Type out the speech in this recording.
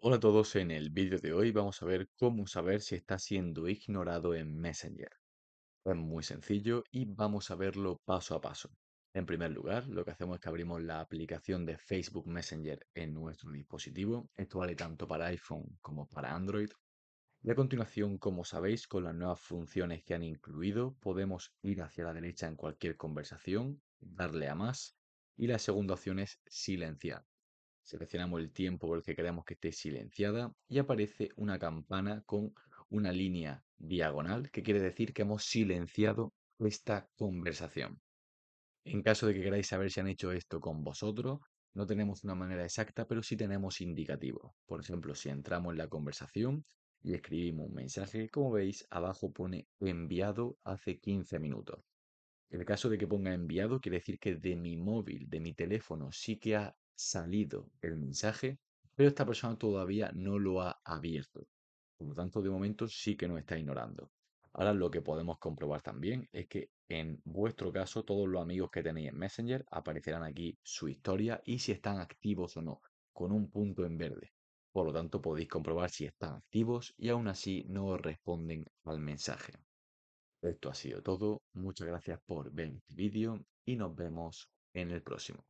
Hola a todos, en el vídeo de hoy vamos a ver cómo saber si está siendo ignorado en Messenger. Es muy sencillo y vamos a verlo paso a paso. En primer lugar, lo que hacemos es que abrimos la aplicación de Facebook Messenger en nuestro dispositivo. Esto vale tanto para iPhone como para Android. Y a continuación, como sabéis, con las nuevas funciones que han incluido, podemos ir hacia la derecha en cualquier conversación, darle a más y la segunda opción es silenciar. Seleccionamos el tiempo por el que queremos que esté silenciada y aparece una campana con una línea diagonal que quiere decir que hemos silenciado esta conversación. En caso de que queráis saber si han hecho esto con vosotros, no tenemos una manera exacta, pero sí tenemos indicativos. Por ejemplo, si entramos en la conversación y escribimos un mensaje, como veis, abajo pone enviado hace 15 minutos. En el caso de que ponga enviado, quiere decir que de mi móvil, de mi teléfono, sí que ha salido el mensaje, pero esta persona todavía no lo ha abierto. Por lo tanto, de momento sí que nos está ignorando. Ahora lo que podemos comprobar también es que en vuestro caso todos los amigos que tenéis en Messenger aparecerán aquí su historia y si están activos o no, con un punto en verde. Por lo tanto podéis comprobar si están activos y aún así no responden al mensaje. Esto ha sido todo, muchas gracias por ver el este vídeo y nos vemos en el próximo.